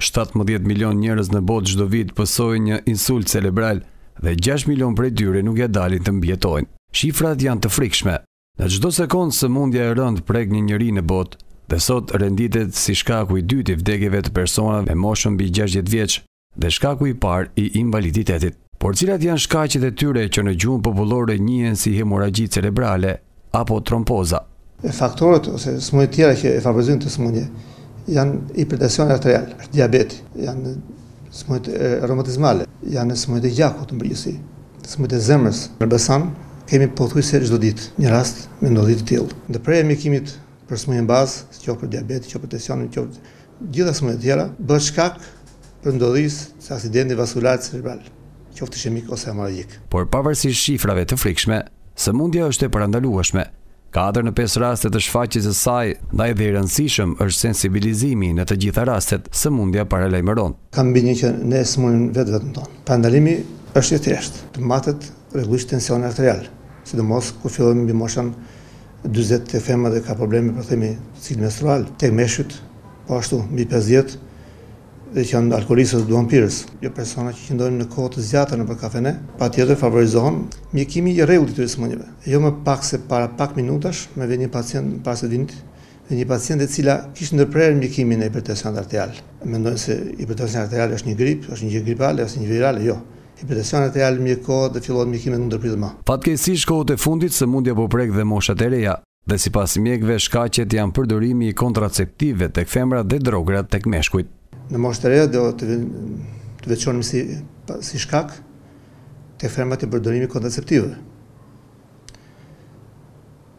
17 milion njerëz në botë çdo vit pësojnë një insult cerebral dhe 6 milion prej tyre nuk ja dalin të mbjetojnë. Shifrat janë të frikshme. Në çdo sekond sëmundja e rënd prek një njëri në botë dhe sot renditet si shkaku i dytë i vdekjeve të personat me moshën mbi 60 vjeç dhe shkaku i parë i invaliditetit. Por cilat janë shkaqet e tyre që në gjuhën popullore njihen si hemoragji cerebrale apo trompoza. E faktorët ose smundje tjera që e favorizojnë të smundje janë hipertension arterial, është diabeti, janë smujt romatizmale, janë smujt e gjakut të mbërgjësi, smujt e zemrës. Në Elbasan kemi pothuajse çdo ditë një rast me ndodhi të tillë. prej e mikimit për smujën bazë, si qoftë për diabeti, qoftë për tension, qoftë gjitha smujet e tjera, bëhet shkak për ndodhjisë së aksidentit vaskular cerebral, qoftë shemik ose hemorragjik. Por pavarësisht shifrave të frikshme, sëmundja është e parandaluashme, 4 në 5 rastet të shfaqjes së saj dhe e dhe i rëndësishëm është sensibilizimi në të gjitha rastet së mundja paralaj më ronë. Kam bini që ne së mundin vetë vetë tonë. Pandalimi është i eshtë të matët regullisht tension arterial, si do mos ku fillojmë bë moshan 20 të fema dhe ka probleme për po themi cilë menstrual, të meshët, po ashtu mbi 50, dhe që janë alkoholistët duan pirës. Jo persona që qëndojnë në kohë të zgjatë nëpër kafene, patjetër favorizojnë mjekimin i rregullt të sëmundjeve. Jo më pak se para pak minutash me vjen një pacient pas dinit dhe një pacient e cila kishte ndërprerë mjekimin e hipertension arterial. Mendojnë se hipertension arterial është një grip, është një gjë gripale ose një virale, jo. Hipertension arterial më kohë të fillon mjekimi ndërprit më. Fatkeqësisht kohët e fundit sëmundja po prek dhe moshat e reja dhe si pas mjekve janë përdorimi i kontraceptive të këfemra dhe drograt të këmeshkujt. Në moshtë të reja do të veqonim si shkak të fermat të përdonimi kontraceptive.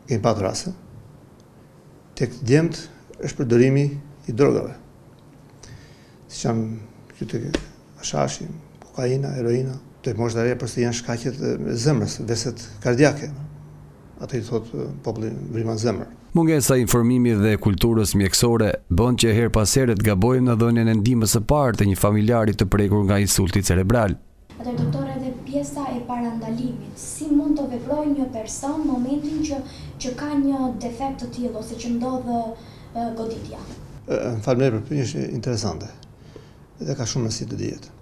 Kemi patë rase. Të këtë djemët është përdonimi i drogave. Si që amë që të kokaina, heroina, të moshtë të reja përse janë shkakjet e zemrës, veset kardiake atë i thot eh, populli vrimën zemër. Mungesa e informimit dhe kulturës mjekësore bën që her pas here të gabojmë në dhënien e ndihmës së parë të një familjarit të prekur nga insulti cerebral. Atë doktore dhe pjesa e parandalimit, si mund të veprojë një person në momentin që që ka një defekt të tillë ose që ndodh eh, goditja. Në eh, falem për punë është interesante. Dhe ka shumë nësi të djetë.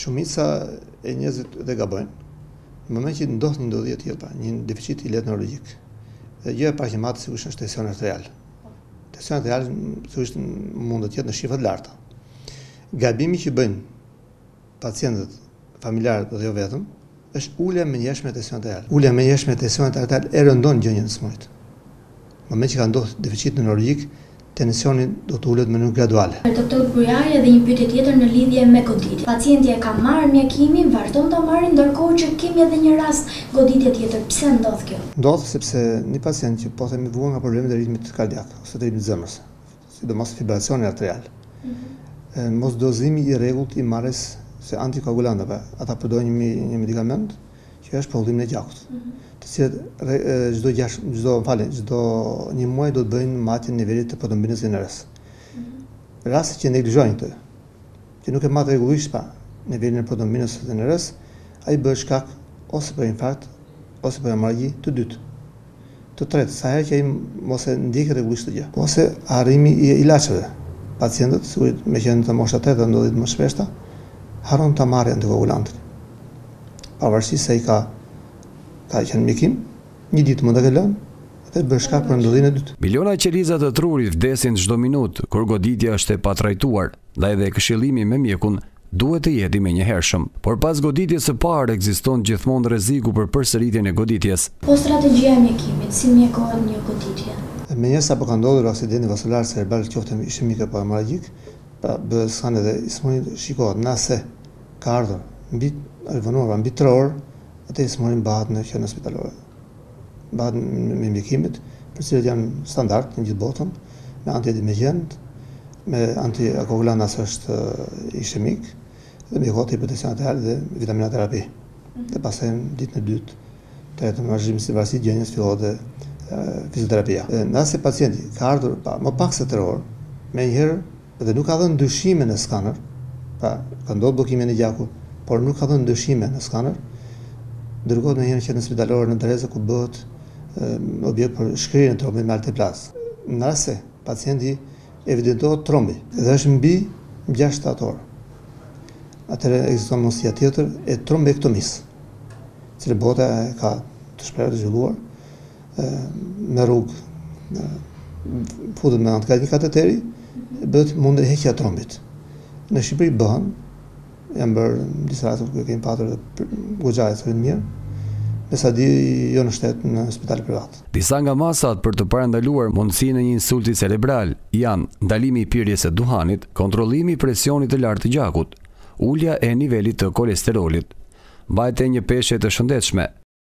Shumica e njerëzit dhe gabojnë, në moment që ndodh një ndodhje të tilla, një deficit i lehtë neurologjik. Dhe gjë e pa qëmat si kush është tensioni arterial. Tensioni arterial thjesht mund të jetë në shifra të larta. Gabimi që bëjnë pacientët familjarët dhe jo vetëm është ulja me njëshme të tensionit arterial. Ulja me njëshme të tensionit e rëndon gjendjen e sëmundjes. Në moment që ka ndohë deficit neurologjik, tensioni do të ullet më një graduale. Doktor Gujaje dhe një pytje tjetër në lidhje me goditje. Pacientje ka marrë mjekimin, kimi, në të marrë, ndërkohë që kemi edhe një rast goditje tjetër. Pse ndodhë kjo? Ndodhë sepse një pacient që po themi vua nga problemet e ritmit kardiak, ose të ritmit zëmës, si do mos fibrasioni arterial. Mos mhm. dozimi i regullt i mares se antikoagulantëve, ata përdoj një medikament, që është prodhimin në gjakut. Të cilët çdo gjash çdo falë, çdo një muaj do të bëjnë matjen në nivelit të prodhimit në rast. Rasti që neglizhojnë këtë, që nuk e matë regullisht pa nivelin e prodhimit të në ai bëhet shkak ose për infarkt ose për hemorrhagji të dytë të tretë, sa herë që ai mos e ndjekë rregullisht të gjë, ose arrimi i ilaçeve. Pacientët, sigurisht, me qenë të moshatë e të ndodhit më shpeshta, harron ta marrin antikoagulantin pavarësisht se i ka ka qenë mikim, një ditë më të ka dhe bësh ka për ndodhin e dytë. Miliona qeliza të trurit vdesin çdo minutë kur goditja është e patrajtuar, ndaj edhe këshillimi me mjekun duhet të jeti me një hershëm. Por pas goditjes së parë ekziston gjithmonë rreziku për përsëritjen e goditjes. Po strategjia e mjekimit, si mjekohet një goditje? Me njësa për ka ndodhur aksidenti vaskular cerebral qoftë ishte po mikë apo hemoragjik, pa bëhet skan edhe ismoni shikohet nëse ka ardhur mbi Alvanova mbi Tror, atë ishin morën bahat në qendër spitalore. Bahat me mjekimit, për cilët janë standard në gjithë botën, me antidemigjent, me antikoagulanta që është ishemik, dhe me gjithë hipotensione të hartë dhe vitamina terapi. Mm -hmm. Dhe pastaj në ditën e dytë, të jetë në vazhdim si varësi gjënjes fillohet fizioterapia. Dhe nëse pacienti ka ardhur pa më pak se 3 orë, më njëherë dhe nuk ka dhënë ndryshime në skaner, pa ka ndodhur bllokimin në gjakut, por nuk ka dhënë ndryshime në skanër. Dërgohet në njërë që në spitalore në Dereza ku bëhet objekt për shkrirën e trombit me alteplas. Në rase, pacienti evidentohet trombi dhe është mbi 6-7 orë. Atëre egziston mosia tjetër e trombektomis. cilë bota ka të shprejë të zhjulluar, me rrugë, futët me antikajt një kateteri, bëtë mund e hekja trombit. Në Shqipëri bëhen, janë bërë disa rase ku kemi patur dhe gogja të thërën mirë, me sa di jo në shtetë në spital privat. Disa nga masat për të parandaluar mundësin e një insulti cerebral janë ndalimi i pyrjes e duhanit, kontrolimi i presionit të lartë të gjakut, ullja e nivelit të kolesterolit, bajte një peshe të shëndetshme,